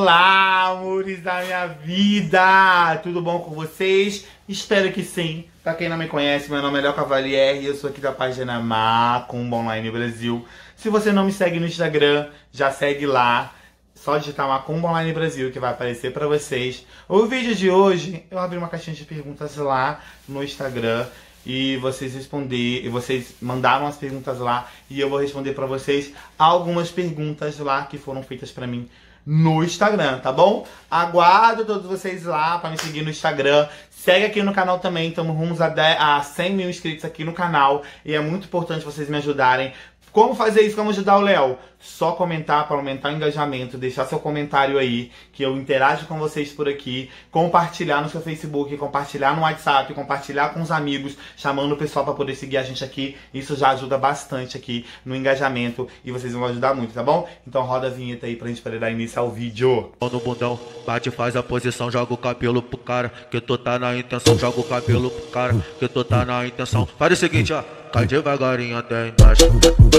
Olá, amores da minha vida! Tudo bom com vocês? Espero que sim. Pra quem não me conhece, meu nome é Léo Cavalier e eu sou aqui da página Macumba Online Brasil. Se você não me segue no Instagram, já segue lá. Só digitar Macumba Online Brasil que vai aparecer para vocês. O vídeo de hoje, eu abri uma caixinha de perguntas lá no Instagram e vocês responder e vocês mandaram as perguntas lá e eu vou responder para vocês algumas perguntas lá que foram feitas para mim no Instagram, tá bom? Aguardo todos vocês lá para me seguir no Instagram. Segue aqui no canal também, estamos rumos a, 10, a 100 mil inscritos aqui no canal. E é muito importante vocês me ajudarem como fazer isso? Como ajudar o Léo? Só comentar para aumentar o engajamento, deixar seu comentário aí, que eu interajo com vocês por aqui, compartilhar no seu Facebook, compartilhar no WhatsApp, compartilhar com os amigos, chamando o pessoal para poder seguir a gente aqui. Isso já ajuda bastante aqui no engajamento e vocês vão ajudar muito, tá bom? Então roda a vinheta aí pra gente poder dar início ao vídeo. No bundão, bate, faz a posição, joga o cabelo pro cara, que tu tá na intenção, joga o cabelo pro cara, que tu tá na intenção. Faz o seguinte, ó. Vai tá devagarinho até embaixo.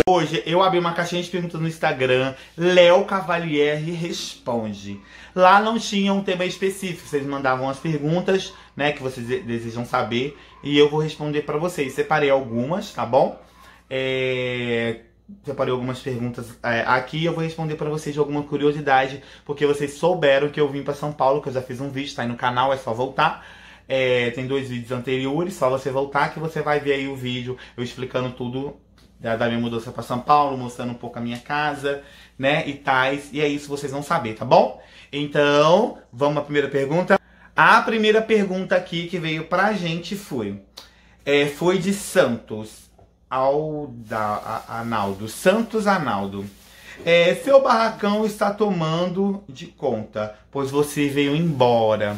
Hoje eu abri uma caixinha de perguntas no Instagram. Léo Cavalieri responde. Lá não tinha um tema específico. Vocês mandavam as perguntas, né, que vocês desejam saber. E eu vou responder para vocês. Separei algumas, tá bom? É separei algumas perguntas é, aqui eu vou responder para vocês de alguma curiosidade, porque vocês souberam que eu vim para São Paulo, que eu já fiz um vídeo, tá aí no canal, é só voltar. É, tem dois vídeos anteriores, só você voltar que você vai ver aí o vídeo eu explicando tudo da, da minha mudança para São Paulo, mostrando um pouco a minha casa, né? E tais. E é isso vocês vão saber, tá bom? Então, vamos à primeira pergunta. A primeira pergunta aqui que veio pra gente foi. É, foi de Santos. Alda, a, Analdo. Santos Analdo. É, seu barracão está tomando de conta, pois você veio embora.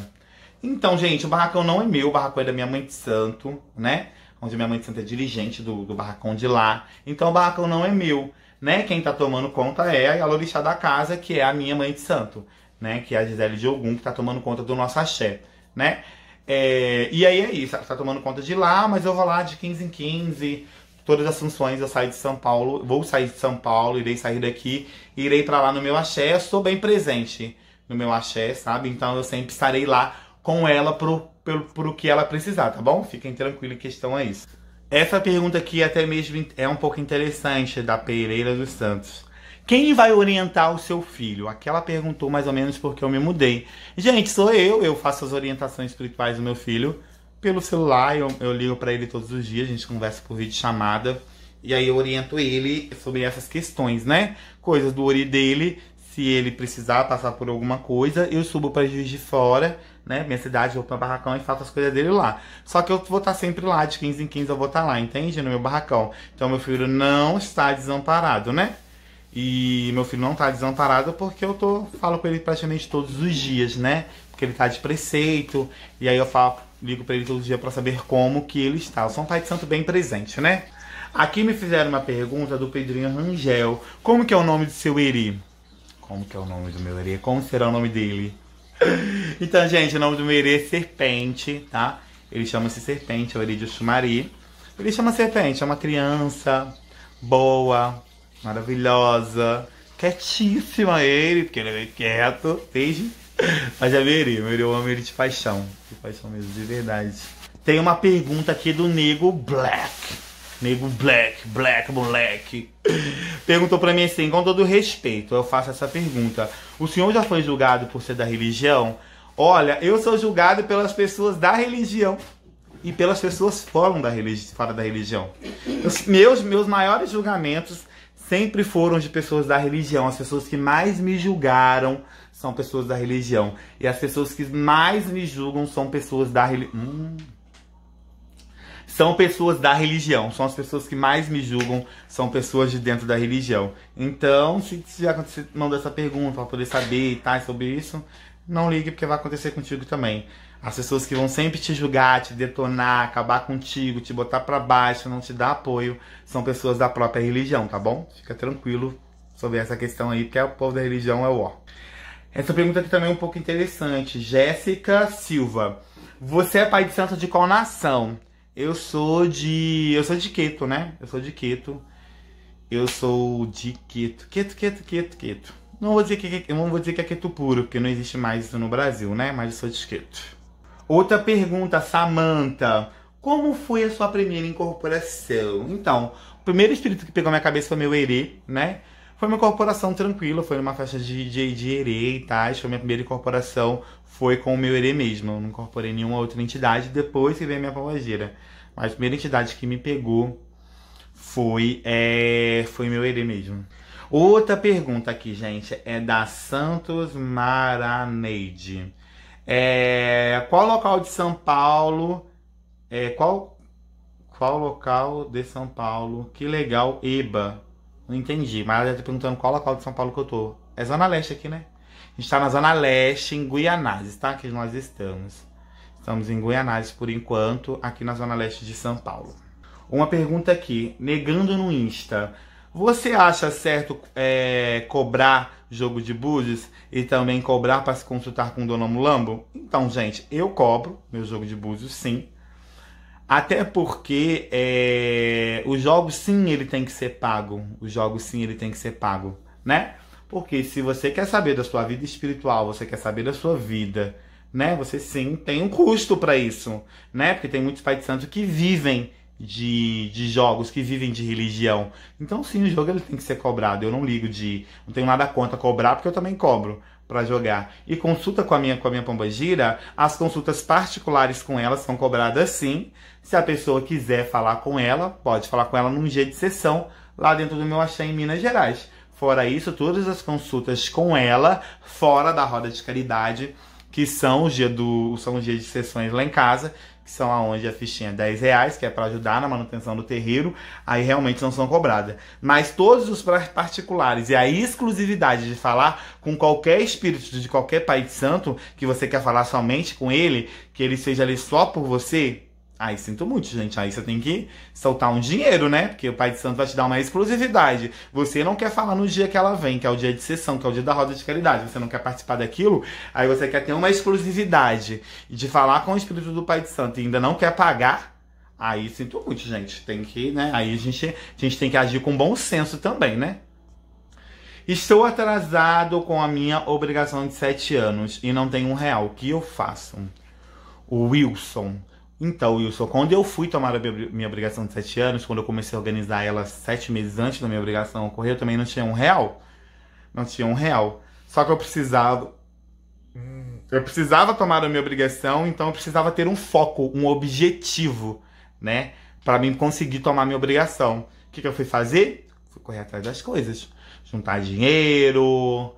Então, gente, o barracão não é meu, o barracão é da minha mãe de santo, né? Onde minha mãe de santo é dirigente do, do barracão de lá. Então, o barracão não é meu, né? Quem tá tomando conta é a Yalorixá da casa, que é a minha mãe de santo, né? Que é a Gisele de Ogum, que tá tomando conta do nosso axé, né? É, e aí é isso, tá tomando conta de lá, mas eu vou lá de 15 em 15, todas as funções eu saio de São Paulo, vou sair de São Paulo, irei sair daqui, irei para lá no meu axé, eu sou bem presente no meu axé, sabe? Então eu sempre estarei lá com ela pro, pro, pro que ela precisar, tá bom? Fiquem tranquilos em questão a isso. Essa pergunta aqui até mesmo é um pouco interessante, da Pereira dos Santos. Quem vai orientar o seu filho? Aquela perguntou mais ou menos porque eu me mudei. Gente, sou eu, eu faço as orientações espirituais do meu filho pelo celular, eu, eu ligo para ele todos os dias, a gente conversa por vídeo chamada e aí eu oriento ele sobre essas questões, né? Coisas do ori dele, se ele precisar passar por alguma coisa, eu subo para Juiz de Fora, né? Minha cidade, vou para o barracão e faço as coisas dele lá. Só que eu vou estar tá sempre lá, de 15 em 15 eu vou estar tá lá, entende? No meu barracão. Então meu filho não está desamparado, né? E meu filho não está desamparado porque eu tô falo com ele praticamente todos os dias, né? Porque ele está de preceito, e aí eu falo, ligo para ele todo dia para saber como que ele está. Eu sou um pai de santo bem presente, né? Aqui me fizeram uma pergunta do Pedrinho Rangel. Como que é o nome do seu Eri? Como que é o nome do meu erê? Como será o nome dele? então, gente, o nome do meu erê é Serpente, tá? Ele chama-se Serpente, é o erê de Oxumari. Ele chama Serpente, é uma criança boa, maravilhosa, quietíssima ele, porque ele é meio quieto, desde... Mas é meu erê, meu erê, eu amo ele de paixão, de paixão mesmo, de verdade. Tem uma pergunta aqui do Nego Black. Nego black, black, moleque. Perguntou pra mim assim, com todo respeito, eu faço essa pergunta. O senhor já foi julgado por ser da religião? Olha, eu sou julgado pelas pessoas da religião e pelas pessoas fora da, religi fora da religião. Meus, meus maiores julgamentos sempre foram de pessoas da religião. As pessoas que mais me julgaram são pessoas da religião. E as pessoas que mais me julgam são pessoas da religião. Hum são pessoas da religião, são as pessoas que mais me julgam, são pessoas de dentro da religião. Então, se, se já acontecer, mandou essa pergunta para poder saber e tá, sobre isso, não ligue porque vai acontecer contigo também. As pessoas que vão sempre te julgar, te detonar, acabar contigo, te botar para baixo, não te dar apoio, são pessoas da própria religião, tá bom? Fica tranquilo sobre essa questão aí, porque é o povo da religião é o ó. Essa pergunta aqui também é um pouco interessante. Jéssica Silva. Você é pai de santo de qual nação? Eu sou de. Eu sou de Queto, né? Eu sou de Queto. Eu sou de Queto. Queto, Queto, Queto, Queto. Não vou dizer que, eu não vou dizer que é Queto puro, porque não existe mais isso no Brasil, né? Mas eu sou de Queto. Outra pergunta, Samantha. Como foi a sua primeira incorporação? Então, o primeiro espírito que pegou minha cabeça foi meu erê, né? Foi uma incorporação tranquila, foi numa festa de, de, de erê e tal. Foi minha primeira incorporação foi com o meu erê mesmo. Eu não incorporei nenhuma outra entidade depois que veio a minha pombagira. Mas a primeira entidade que me pegou foi é, foi meu erê mesmo. Outra pergunta aqui, gente, é da Santos Maraneide. É, qual local de São Paulo? É, qual, qual local de São Paulo? Que legal, Eba. Não entendi, mas ela tá perguntando qual local de São Paulo que eu tô. É Zona Leste aqui, né? A gente tá na Zona Leste, em Guianazes, tá? Que nós estamos. Estamos em Guianazes por enquanto, aqui na Zona Leste de São Paulo. Uma pergunta aqui, negando no Insta. Você acha certo é, cobrar jogo de búzios e também cobrar para se consultar com o Dona Mulambo? Então, gente, eu cobro meu jogo de búzios, sim. Até porque é, os jogos, sim, ele tem que ser pago. Os jogos, sim, ele tem que ser pago, né? Porque se você quer saber da sua vida espiritual, você quer saber da sua vida, né? Você sim tem um custo para isso, né? Porque tem muitos pais de santos que vivem de, de jogos, que vivem de religião. Então sim, o jogo ele tem que ser cobrado. Eu não ligo de, não tenho nada contra cobrar, porque eu também cobro para jogar. E consulta com a minha com a minha Gira, as consultas particulares com ela são cobradas sim. Se a pessoa quiser falar com ela, pode falar com ela num dia de sessão lá dentro do meu axé em Minas Gerais. Fora isso, todas as consultas com ela, fora da roda de caridade, que são os dias do são os dias de sessões lá em casa, que são aonde a fichinha é 10 reais, que é para ajudar na manutenção do terreiro, aí realmente não são cobradas. Mas todos os particulares e a exclusividade de falar com qualquer espírito de qualquer pai de santo, que você quer falar somente com ele, que ele seja ali só por você, Aí sinto muito, gente. Aí você tem que soltar um dinheiro, né? Porque o Pai de Santo vai te dar uma exclusividade. Você não quer falar no dia que ela vem, que é o dia de sessão, que é o dia da roda de caridade. Você não quer participar daquilo. Aí você quer ter uma exclusividade de falar com o Espírito do Pai de Santo e ainda não quer pagar. Aí sinto muito, gente. Tem que, né? Aí a gente, a gente tem que agir com bom senso também, né? Estou atrasado com a minha obrigação de sete anos e não tenho um real. O que eu faço? O Wilson. Então, Wilson, quando eu fui tomar a minha obrigação de 7 anos, quando eu comecei a organizar ela 7 meses antes da minha obrigação ocorrer, eu também não tinha um real. Não tinha um real. Só que eu precisava. Eu precisava tomar a minha obrigação, então eu precisava ter um foco, um objetivo, né? para mim conseguir tomar minha obrigação. O que, que eu fui fazer? Fui correr atrás das coisas. Juntar dinheiro,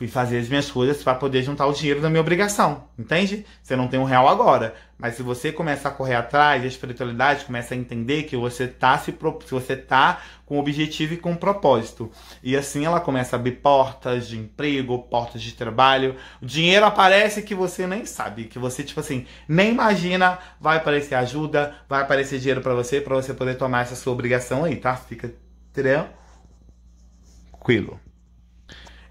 fui fazer as minhas coisas para poder juntar o dinheiro da minha obrigação, entende? Você não tem um real agora, mas se você começar a correr atrás, a espiritualidade começa a entender que você tá se você tá com objetivo e com propósito. E assim ela começa a abrir portas de emprego, portas de trabalho, o dinheiro aparece que você nem sabe, que você tipo assim, nem imagina, vai aparecer ajuda, vai aparecer dinheiro para você, para você poder tomar essa sua obrigação aí, tá? Fica tranquilo.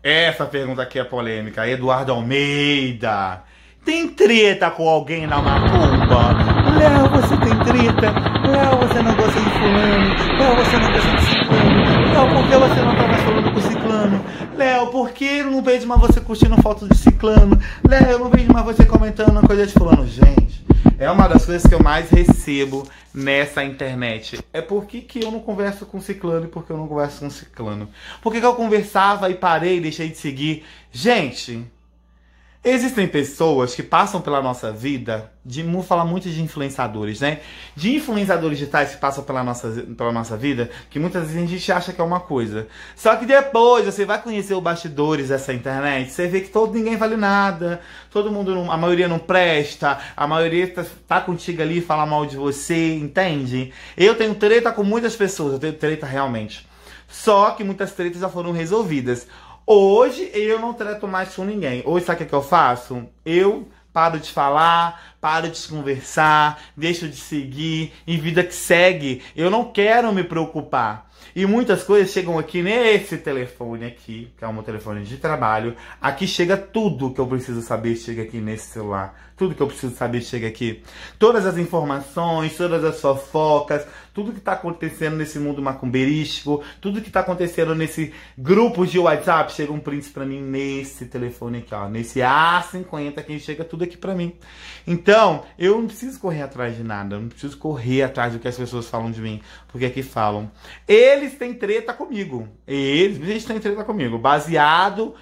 Essa pergunta aqui é polêmica. Eduardo Almeida. Tem treta com alguém na macumba? Léo, você tem treta? Léo, você não gosta de fulano? Léo, você não gosta de ciclano? Léo, por que você não tá mais falando com ciclano? Léo, por que eu não vejo mais você curtindo foto de ciclano? Léo, eu não vejo mais você comentando uma coisa de fulano? Gente, é uma das coisas que eu mais recebo nessa internet. É por que, que eu não converso com ciclano e por que eu não converso com ciclano? Por que, que eu conversava e parei e deixei de seguir? Gente, Existem pessoas que passam pela nossa vida, de vamos falar muito de influenciadores, né? De influenciadores digitais que passam pela nossa, pela nossa vida, que muitas vezes a gente acha que é uma coisa. Só que depois você vai conhecer os bastidores dessa internet, você vê que todo ninguém vale nada, todo mundo, não, a maioria não presta, a maioria tá, tá contigo ali e fala mal de você, entende? Eu tenho treta com muitas pessoas, eu tenho treta realmente. Só que muitas tretas já foram resolvidas. Hoje eu não trato mais com ninguém. Hoje sabe o que, é que eu faço? Eu paro de falar, paro de conversar, deixo de seguir, em vida que segue. Eu não quero me preocupar. E muitas coisas chegam aqui nesse telefone aqui, que é um telefone de trabalho. Aqui chega tudo que eu preciso saber, chega aqui nesse celular. Tudo que eu preciso saber chega aqui. Todas as informações, todas as fofocas, tudo que está acontecendo nesse mundo macumberístico, tudo que está acontecendo nesse grupo de WhatsApp, chega um print para mim nesse telefone aqui, ó, nesse A50 que chega tudo aqui para mim. Então, eu não preciso correr atrás de nada, eu não preciso correr atrás do que as pessoas falam de mim, porque aqui falam. Ele eles têm treta comigo. Eles, eles têm treta comigo. Baseado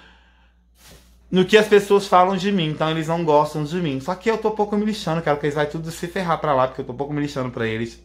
no que as pessoas falam de mim. Então eles não gostam de mim. Só que eu tô pouco me lixando, quero que eles vai tudo se ferrar pra lá, porque eu tô pouco me lixando pra eles.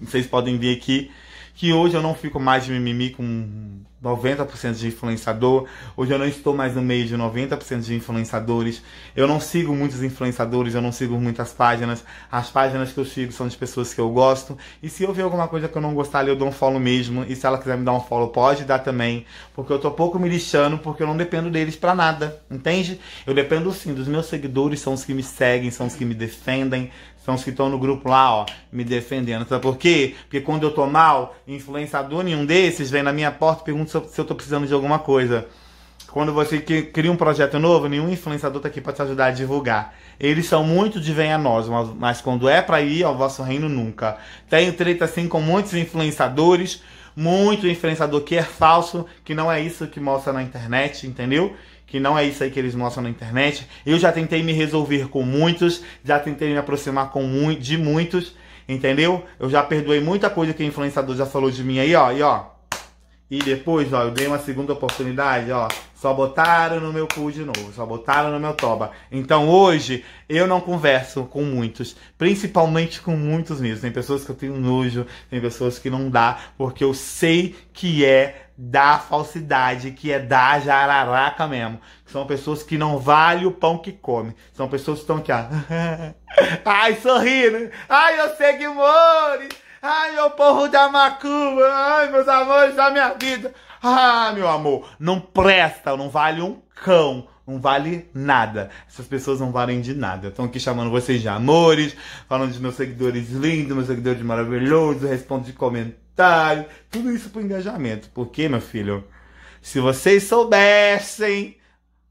Vocês podem ver aqui que hoje eu não fico mais de mimimi com 90% de influenciador. Hoje eu não estou mais no meio de 90% de influenciadores. Eu não sigo muitos influenciadores, eu não sigo muitas páginas. As páginas que eu sigo são de pessoas que eu gosto. E se eu ver alguma coisa que eu não gostar ali, eu dou um follow mesmo. E se ela quiser me dar um follow, pode dar também. Porque eu tô pouco me lixando, porque eu não dependo deles para nada. Entende? Eu dependo sim dos meus seguidores, são os que me seguem, são os que me defendem, são os que estão no grupo lá, ó, me defendendo. Sabe por quê? Porque quando eu tô mal, influenciador nenhum desses vem na minha porta e pergunta se eu tô precisando de alguma coisa. Quando você cria um projeto novo, nenhum influenciador tá aqui para te ajudar a divulgar. Eles são muito de vem a nós, mas, mas quando é para ir ao vosso reino, nunca. Tenho treta assim com muitos influenciadores, muito influenciador que é falso, que não é isso que mostra na internet, entendeu? que não é isso aí que eles mostram na internet. Eu já tentei me resolver com muitos, já tentei me aproximar com mu de muitos, entendeu? Eu já perdoei muita coisa que o influenciador já falou de mim aí, ó, e ó. E depois, ó, eu dei uma segunda oportunidade, ó. Só botaram no meu cu de novo, só botaram no meu toba. Então hoje eu não converso com muitos, principalmente com muitos mesmo. Tem pessoas que eu tenho nojo, tem pessoas que não dá, porque eu sei que é da falsidade, que é da jararaca mesmo. São pessoas que não valem o pão que come. São pessoas que estão aqui, ó. Ai, sorrindo. Ai, eu sei que more. Ai, o povo da macumba, ai, meus amores da minha vida. Ah, meu amor, não presta, não vale um cão, não vale nada. Essas pessoas não valem de nada. Estão aqui chamando vocês de amores, falando de meus seguidores lindos, meus seguidores maravilhosos, respondo de comentário, tudo isso pro engajamento. Porque, meu filho, se vocês soubessem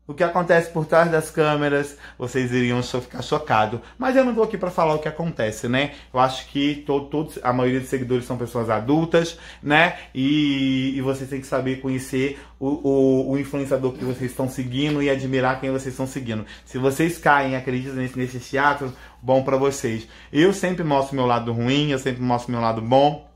o que acontece por trás das câmeras, vocês iriam só ficar chocados. Mas eu não tô aqui para falar o que acontece, né? Eu acho que tô todos, a maioria dos seguidores são pessoas adultas, né? E, e vocês têm que saber conhecer o, o, o, influenciador que vocês estão seguindo e admirar quem vocês estão seguindo. Se vocês caem, acreditam nesse, nesse teatro, bom para vocês. Eu sempre mostro meu lado ruim, eu sempre mostro meu lado bom.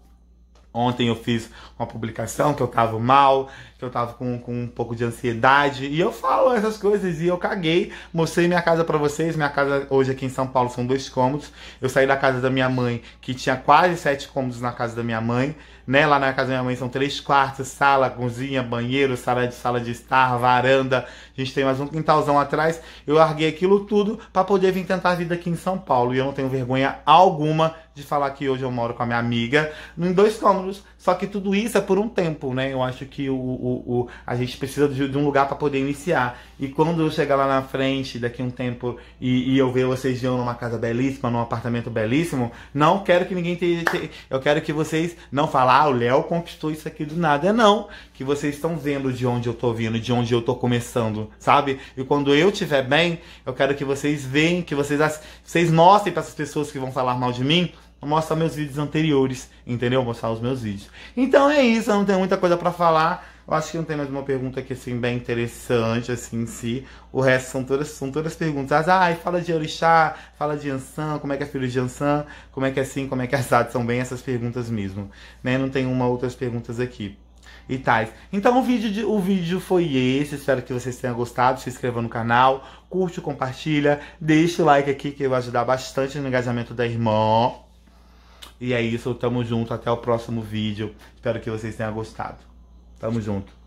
Ontem eu fiz uma publicação que eu tava mal, que eu tava com, com um pouco de ansiedade. E eu falo essas coisas e eu caguei. Mostrei minha casa para vocês. Minha casa hoje aqui em São Paulo são dois cômodos. Eu saí da casa da minha mãe, que tinha quase sete cômodos na casa da minha mãe. Né? Lá na casa da minha mãe são três quartos, sala, cozinha, banheiro, sala de sala de estar, varanda. A gente tem mais um quintalzão atrás. Eu larguei aquilo tudo para poder vir tentar a vida aqui em São Paulo. E eu não tenho vergonha alguma de falar que hoje eu moro com a minha amiga em dois cômodos, só que tudo isso é por um tempo, né? Eu acho que o, o, o a gente precisa de, de um lugar para poder iniciar. E quando eu chegar lá na frente, daqui a um tempo, e, e eu ver vocês iam numa casa belíssima, num apartamento belíssimo, não quero que ninguém tenha. te Eu quero que vocês não falem, ah, o Léo conquistou isso aqui do nada. É não. Que vocês estão vendo de onde eu tô vindo, de onde eu tô começando, sabe? E quando eu estiver bem, eu quero que vocês vejam, que vocês, vocês mostrem para essas pessoas que vão falar mal de mim mostrar meus vídeos anteriores, entendeu? Mostrar os meus vídeos. Então é isso, eu não tenho muita coisa para falar. Eu acho que não tem mais uma pergunta aqui, assim, bem interessante, assim, em si. O resto são todas, são todas perguntas. Ah, fala de orixá, fala de Ançã como é que é filho de Ançã como é que é assim, como é que é assado. São bem essas perguntas mesmo, né? Não tem uma outras perguntas aqui e tais. Então o vídeo, de, o vídeo foi esse, espero que vocês tenham gostado, se inscreva no canal, curte, compartilha, deixa o like aqui que vai ajudar bastante no engajamento da irmã. E é isso, tamo junto, até o próximo vídeo. Espero que vocês tenham gostado. Tamo junto.